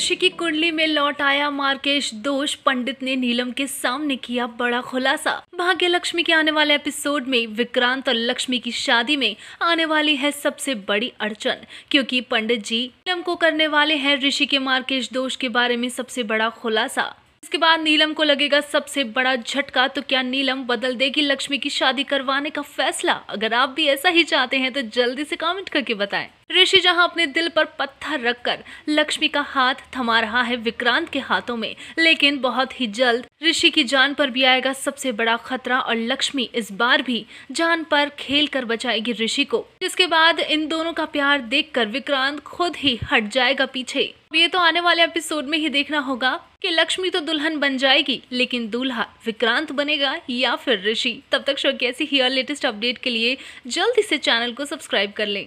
ऋषि की कुंडली में लौट आया मार्केश दोष पंडित ने नीलम के सामने किया बड़ा खुलासा भाग्य लक्ष्मी के आने वाले एपिसोड में विक्रांत और लक्ष्मी की शादी में आने वाली है सबसे बड़ी अड़चन क्योंकि पंडित जी नीलम को करने वाले हैं ऋषि के मार्केश दोष के बारे में सबसे बड़ा खुलासा इसके बाद नीलम को लगेगा सबसे बड़ा झटका तो क्या नीलम बदल देगी लक्ष्मी की शादी करवाने का फैसला अगर आप भी ऐसा ही चाहते हैं तो जल्दी से कमेंट करके बताएं ऋषि जहां अपने दिल पर पत्थर रखकर लक्ष्मी का हाथ थमा रहा है विक्रांत के हाथों में लेकिन बहुत ही जल्द ऋषि की जान पर भी आएगा सबसे बड़ा खतरा और लक्ष्मी इस बार भी जान पर खेल कर बचाएगी ऋषि को इसके बाद इन दोनों का प्यार देखकर विक्रांत खुद ही हट जाएगा पीछे ये तो आने वाले एपिसोड में ही देखना होगा कि लक्ष्मी तो दुल्हन बन जाएगी लेकिन दूल्हा विक्रांत बनेगा या फिर ऋषि तब तक शो कैसी ही और लेटेस्ट अपडेट के लिए जल्दी से चैनल को सब्सक्राइब कर लें